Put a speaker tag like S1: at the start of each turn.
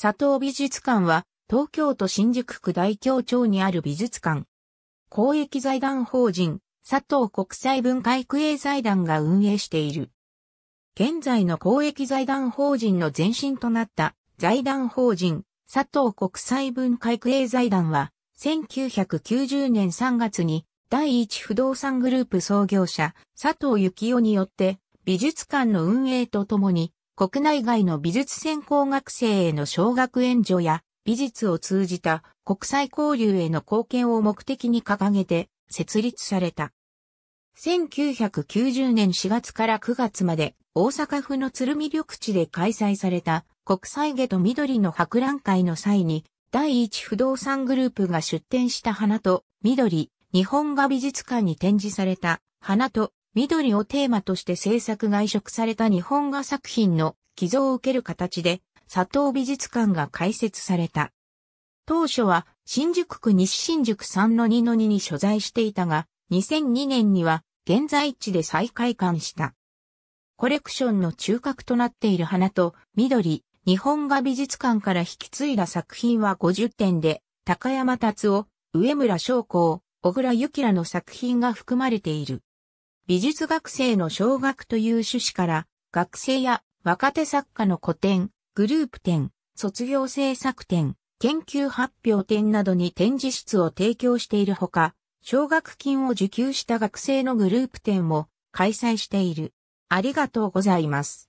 S1: 佐藤美術館は、東京都新宿区大京町にある美術館。公益財団法人、佐藤国際文化育英財団が運営している。現在の公益財団法人の前身となった財団法人佐藤国際文化育英財団は1990年3月に第一不動産グループ創業者佐藤幸雄によって美術館の運営とともに国内外の美術専攻学生への奨学援助や美術を通じた国際交流への貢献を目的に掲げて設立された。1990年4月から9月まで大阪府の鶴見緑地で開催された国際下と緑の博覧会の際に第一不動産グループが出展した花と緑日本画美術館に展示された花と緑をテーマとして制作が移植された日本画作品の寄贈を受ける形で佐藤美術館が開設された。当初は新宿区西新宿3-2-2に所在していたが、2002年には現在地で再開館した。コレクションの中核となっている花と緑、日本画美術館から引き継いだ作品は50点で、高山達夫、上村昌光、小倉幸らの作品が含まれている。美術学生の小学という趣旨から、学生や若手作家の古典、グループ展、卒業制作展、研究発表展などに展示室を提供しているほか、奨学金を受給した学生のグループ展も開催している。ありがとうございます。